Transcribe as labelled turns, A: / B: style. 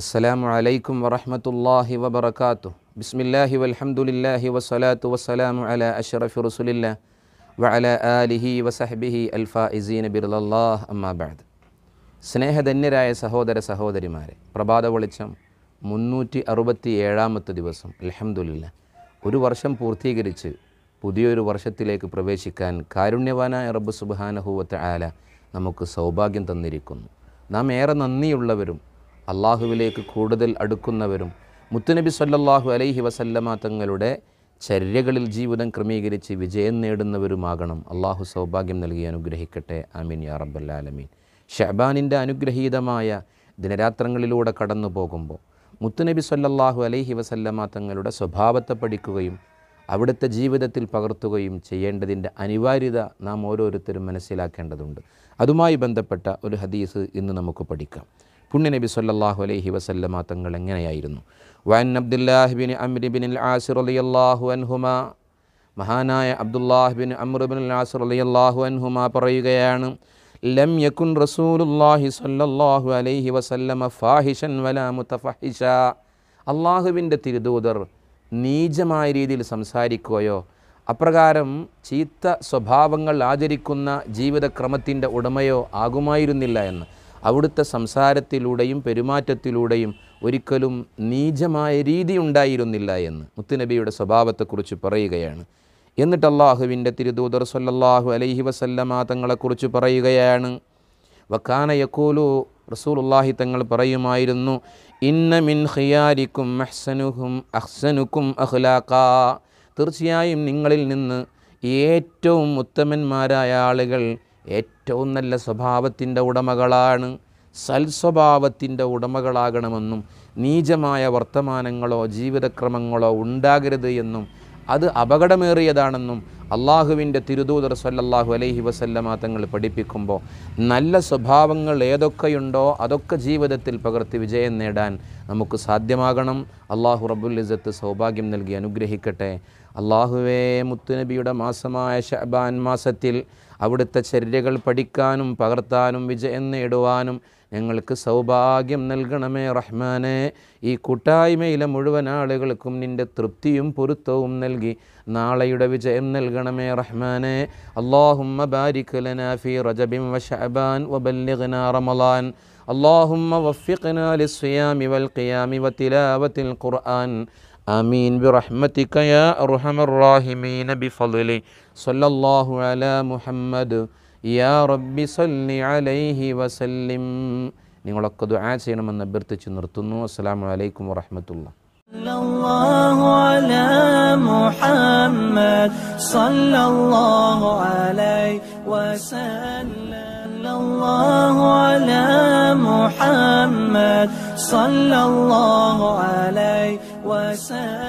A: അസ്സലാമു അലൈക്കും വറഹമത്തല്ലാഹി വബർക്കാത്തു ബിസ്മില്ലാഹി വൽഹംദുലില്ലാഹി വസ്സലാത്തു വസ്സലാമു അല അഷറഫി റസുലില്ല വഅല ആലിഹി വസഹബിഹി അൽഫ ഇസീൻ അമ്മാ അമ്മാബാദ് സ്നേഹധന്യരായ സഹോദര സഹോദരിമാരെ പ്രഭാത വെളിച്ചം മുന്നൂറ്റി അറുപത്തി ഏഴാമത്തെ ദിവസം അലഹമുല്ല ഒരു വർഷം പൂർത്തീകരിച്ച് പുതിയൊരു വർഷത്തിലേക്ക് പ്രവേശിക്കാൻ കാരുണ്യവാനായ റബ്ബ് സുബാനഹുവത്ത് ആല നമുക്ക് സൗഭാഗ്യം തന്നിരിക്കുന്നു നാം ഏറെ നന്ദിയുള്ളവരും അള്ളാഹുവിലേക്ക് കൂടുതൽ അടുക്കുന്നവരും മുത്തുനബി സല്ലാഹു അലൈഹി വസല്ലമ തങ്ങളുടെ ചര്യകളിൽ ജീവിതം ക്രമീകരിച്ച് വിജയം നേടുന്നവരുമാകണം അള്ളാഹു സൗഭാഗ്യം നൽകി അനുഗ്രഹിക്കട്ടെ ആമീൻ യാ റബ്ബല്ലാലമീൻ ഷഹബാനിൻ്റെ അനുഗ്രഹീതമായ ദിനരാത്രങ്ങളിലൂടെ കടന്നു പോകുമ്പോൾ മുത്തുനബി സല്ലാഹു അലൈഹി വസല്ലമ തങ്ങളുടെ സ്വഭാവത്തെ പഠിക്കുകയും അവിടുത്തെ ജീവിതത്തിൽ പകർത്തുകയും ചെയ്യേണ്ടതിൻ്റെ അനിവാര്യത നാം ഓരോരുത്തരും മനസ്സിലാക്കേണ്ടതുണ്ട് അതുമായി ബന്ധപ്പെട്ട ഒരു ഹദീസ് ഇന്ന് നമുക്ക് പഠിക്കാം പുണ്യനബി സല്ലാഹു അലൈഹി വസല്ലമ തങ്ങൾ എങ്ങനെയായിരുന്നു വൻ അബ്ദുല്ലാഹിബിൻ അമ്രിബിൻ ആസിർ അലി അള്ളാഹു അൻഹുമ മഹാനായ അബ്ദുല്ലാഹിബിൻ അമ്രബിൻ ആസിർ അലി അള്ളാഹു അൻഹുമ പറയുകയാണ് ലം യക്കുൻ റസൂലുല്ലാഹി സല്ലല്ലാഹു അലൈഹി വസല്ലമ ഫാഹിഷൻ വലാ മുത്തഫഹിഷ അള്ളാഹുവിൻ്റെ തിരുദൂതർ നീചമായ രീതിയിൽ സംസാരിക്കുകയോ അപ്രകാരം ചീത്ത സ്വഭാവങ്ങൾ ആചരിക്കുന്ന ജീവിതക്രമത്തിൻ്റെ ഉടമയോ ആകുമായിരുന്നില്ല എന്ന് അവിടുത്തെ സംസാരത്തിലൂടെയും പെരുമാറ്റത്തിലൂടെയും ഒരിക്കലും നീചമായ രീതി ഉണ്ടായിരുന്നില്ല എന്ന് മുത്തുനബിയുടെ സ്വഭാവത്തെക്കുറിച്ച് പറയുകയാണ് എന്നിട്ട് അള്ളാഹുവിൻ്റെ തിരുദൂതർ സല്ലാഹു അലൈഹി വസല്ലമ തങ്ങളെക്കുറിച്ച് പറയുകയാണ് വക്കാന യക്കോലു റസൂലുള്ളാഹി തങ്ങൾ പറയുമായിരുന്നു ഇന്ന മിൻ ഹിയാരിക്കും മെഹ്സനുഹും അഹ്സനുക്കും അഹ്ലാഖ തീർച്ചയായും നിങ്ങളിൽ നിന്ന് ഏറ്റവും ഉത്തമന്മാരായ ആളുകൾ ഏറ്റവും നല്ല സ്വഭാവത്തിൻ്റെ ഉടമകളാണ് സൽസ്വഭാവത്തിൻ്റെ ഉടമകളാകണമെന്നും നീചമായ വർത്തമാനങ്ങളോ ജീവിതക്രമങ്ങളോ ഉണ്ടാകരുത് എന്നും അത് അപകടമേറിയതാണെന്നും അള്ളാഹുവിൻ്റെ തിരുദൂതർ സല്ലാഹു അലൈഹി വസല്ലമ തങ്ങൾ പഠിപ്പിക്കുമ്പോൾ നല്ല സ്വഭാവങ്ങൾ ഏതൊക്കെയുണ്ടോ അതൊക്കെ ജീവിതത്തിൽ പകർത്തി വിജയം നേടാൻ നമുക്ക് സാധ്യമാകണം അള്ളാഹു റബ്ബുൽ സൗഭാഗ്യം നൽകി അനുഗ്രഹിക്കട്ടെ അള്ളാഹുവേ മുത്തുനബിയുടെ മാസമായ ഷബാൻ മാസത്തിൽ അവിടുത്തെ ചര്യകൾ പഠിക്കാനും പകർത്താനും വിജയം നേടുവാനും ഞങ്ങൾക്ക് സൗഭാഗ്യം നൽകണമേ റഹ്മാനെ ഈ കൂട്ടായ്മയിലെ മുഴുവൻ ആളുകൾക്കും നിൻ്റെ തൃപ്തിയും പൊരുത്തവും നൽകി നാളെയുടെ വിജയം നൽകണമേ റഹ്മാനെ അള്ളാഹുമ്മ ബാരിഖുലന ഫി റജബിം വ ഷഅബാൻ വ ബല്ലിഗ്ന റമളാൻ اللهم وفقنا للصيام والقيام وتلاوة القرآن آمين برحمتك يا أرحم الراحمين بفضله صلى الله على محمد يا رب صل عليه وسلم دعاء سيدنا من അഭ്യർത്ഥിച്ച് നിർത്തുന്നു والسلام عليكم ورحمة الله على محمد صلى الله عليه وسلم الله على محمد صلى الله وسلم